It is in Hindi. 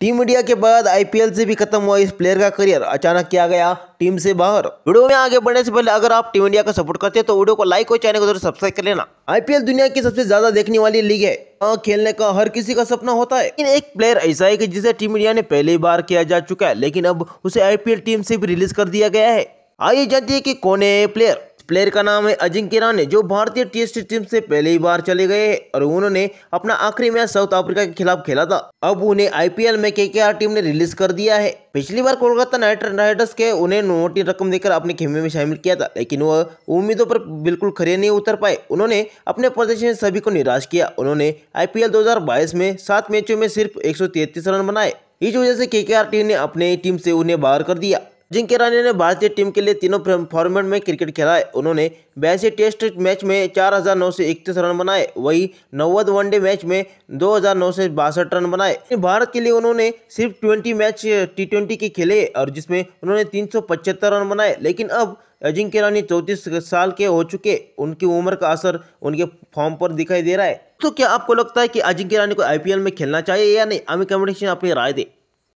टीम इंडिया के बाद आईपीएल से भी खत्म हुआ इस प्लेयर का करियर अचानक किया गया टीम से बाहर वीडियो में आगे बढ़ने से पहले अगर आप टीम इंडिया का सपोर्ट करते हैं तो वीडियो को लाइक और चैनल को जरूर सब्सक्राइब कर लेना आईपीएल दुनिया की सबसे ज्यादा देखने वाली लीग है हाँ, खेलने का हर किसी का सपना होता है एक प्लेयर ऐसा है की जिसे टीम इंडिया ने पहली बार किया जा चुका है लेकिन अब उसे आईपीएल टीम से भी रिलीज कर दिया गया है आइए जानती है की कौन है प्लेयर प्लेयर का नाम है अजिंक्य राणे जो भारतीय टेस्ट टीम से पहले ही बाहर चले गए और उन्होंने अपना आखिरी मैच साउथ अफ्रीका के खिलाफ खेला था अब उन्हें आईपीएल में केकेआर टीम ने रिलीज कर दिया है पिछली बार कोलकाता नाइट राइडर्स के उन्हें नोटी रकम देकर अपने खेमे में शामिल किया था लेकिन वह उम्मीदों पर बिल्कुल खड़े नहीं उतर पाए उन्होंने अपने प्रदर्शन सभी को निराश किया उन्होंने आईपीएल 2022 में सात मैचों में सिर्फ 133 रन बनाए इस वजह से केकेआर टीम ने अपने टीम से उन्हें बाहर कर दिया जिंके रानी ने भारतीय टीम के लिए तीनों फॉर्मेट में क्रिकेट खेला है उन्होंने बयासी टेस्ट मैच में चार हज़ार नौ सौ इकतीस रन बनाए वही नौवद वनडे मैच में दो हज़ार नौ सौ बासठ रन बनाए भारत के लिए उन्होंने सिर्फ ट्वेंटी मैच टी ट्वेंटी के खेले और जिसमें उन्होंने तीन सौ पचहत्तर रन बनाए लेकिन अब अजिंक्य रानी चौंतीस साल के हो चुके उनकी उम्र का असर उनके फॉर्म पर दिखाई दे रहा है तो क्या आपको लगता है कि अजिंक्य रानी को आईपीएल में खेलना चाहिए या नहीं हमें कमेंट सेक्शन अपनी राय दे